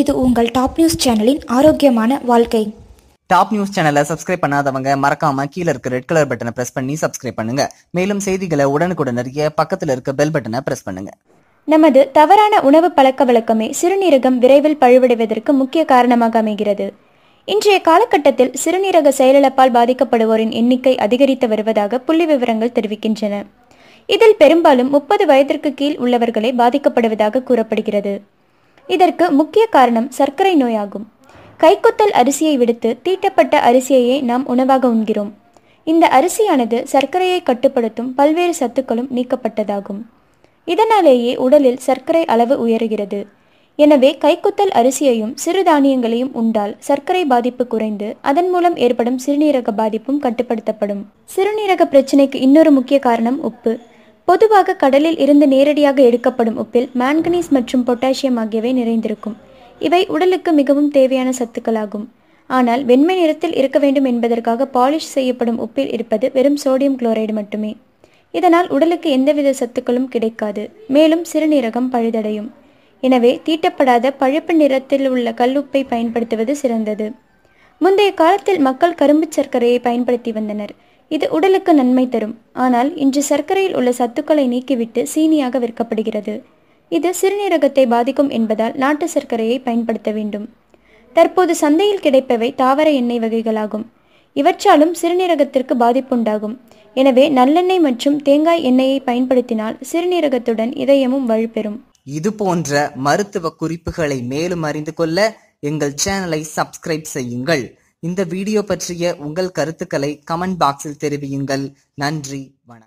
இது உங்கள் top news சேனலின் ஆரோக்கியமான வாழ்க்கை டாப் நியூஸ் சேனலை சப்ஸ்கிரைப் பண்ணாதவங்க மறக்காம கீழே இருக்க ரெட் கலர் பட்டனை பிரஸ் பண்ணி சப்ஸ்கிரைப் பண்ணுங்க மேலும் செய்திகளை உடனுக்குடன் அறிய பக்கத்தில் இருக்க பெல் பட்டனை பிரஸ் பண்ணுங்க நமது தவறான உணவு பழக்க வழக்கமே சிறுநீரகம் விரைவில் பழுவடைவதற்கு முக்கிய காரணமாக அமைகிறது இன்றைய காலகட்டத்தில் சிறுநீரக செயலிழப்பால் பாதிக்கப்படுவோரின் எண்ணிக்கை அதிகரித்து வருவதாக புள்ளி விவரங்கள் தெரிவிக்கின்றன இதில் பெரும்பாலும் முப்பது வயதிற்கு கீழ் உள்ளவர்களே பாதிக்கப்படுவதாக கூறப்படுகிறது இதற்கு முக்கிய காரணம் சர்க்கரை நோயாகும் கைக்குத்தல் அரிசியை விடுத்து தீட்டப்பட்ட அரிசியையே நாம் உணவாக உண்கிறோம் இந்த அரிசியானது சர்க்கரையை கட்டுப்படுத்தும் பல்வேறு சத்துக்களும் நீக்கப்பட்டதாகும் இதனாலேயே உடலில் சர்க்கரை அளவு உயருகிறது எனவே கைக்குத்தல் அரிசியையும் சிறுதானியங்களையும் உண்டால் சர்க்கரை பாதிப்பு குறைந்து அதன் மூலம் ஏற்படும் சிறுநீரக பாதிப்பும் கட்டுப்படுத்தப்படும் சிறுநீரக பிரச்சினைக்கு இன்னொரு முக்கிய காரணம் உப்பு பொதுவாக கடலில் இருந்து நேரடியாக எடுக்கப்படும் உப்பில் மாங்கனீஸ் மற்றும் பொட்டாசியம் ஆகியவை நிறைந்திருக்கும் இவை உடலுக்கு மிகவும் தேவையான சத்துக்களாகும் ஆனால் வெண்மை நிறத்தில் இருக்க வேண்டும் என்பதற்காக பாலிஷ் செய்யப்படும் உப்பில் இருப்பது வெறும் சோடியம் குளோரைடு மட்டுமே இதனால் உடலுக்கு எந்தவித சத்துக்களும் கிடைக்காது மேலும் சிறுநீரகம் பழுதடையும் எனவே தீட்டப்படாத பழுப்பு நிறத்தில் உள்ள கல்லுப்பை பயன்படுத்துவது சிறந்தது முந்தைய காலத்தில் மக்கள் கரும்பு சர்க்கரையை பயன்படுத்தி வந்தனர் இது உடலுக்கு நன்மை தரும் ஆனால் இன்று சர்க்கரையில் உள்ள சத்துக்களை நீக்கிவிட்டு சீனியாக விற்கப்படுகிறது இது சிறுநீரகத்தை பாதிக்கும் என்பதால் நாட்டு சர்க்கரையை பயன்படுத்த வேண்டும் தற்போது சந்தையில் கிடைப்பவை தாவர எண்ணெய் வகைகளாகும் இவற்றாலும் சிறுநீரகத்திற்கு பாதிப்புண்டாகும் எனவே நல்லெண்ணெய் மற்றும் தேங்காய் எண்ணெயை பயன்படுத்தினால் சிறுநீரகத்துடன் இதயமும் வலுப்பெறும் இது போன்ற மருத்துவ குறிப்புகளை மேலும் அறிந்து கொள்ள எங்கள் சேனலை சப்ஸ்கிரைப் செய்யுங்கள் இந்த வீடியோ பற்றிய உங்கள் கருத்துக்களை கமெண்ட் பாக்ஸில் தெரிவியுங்கள் நன்றி வணக்கம்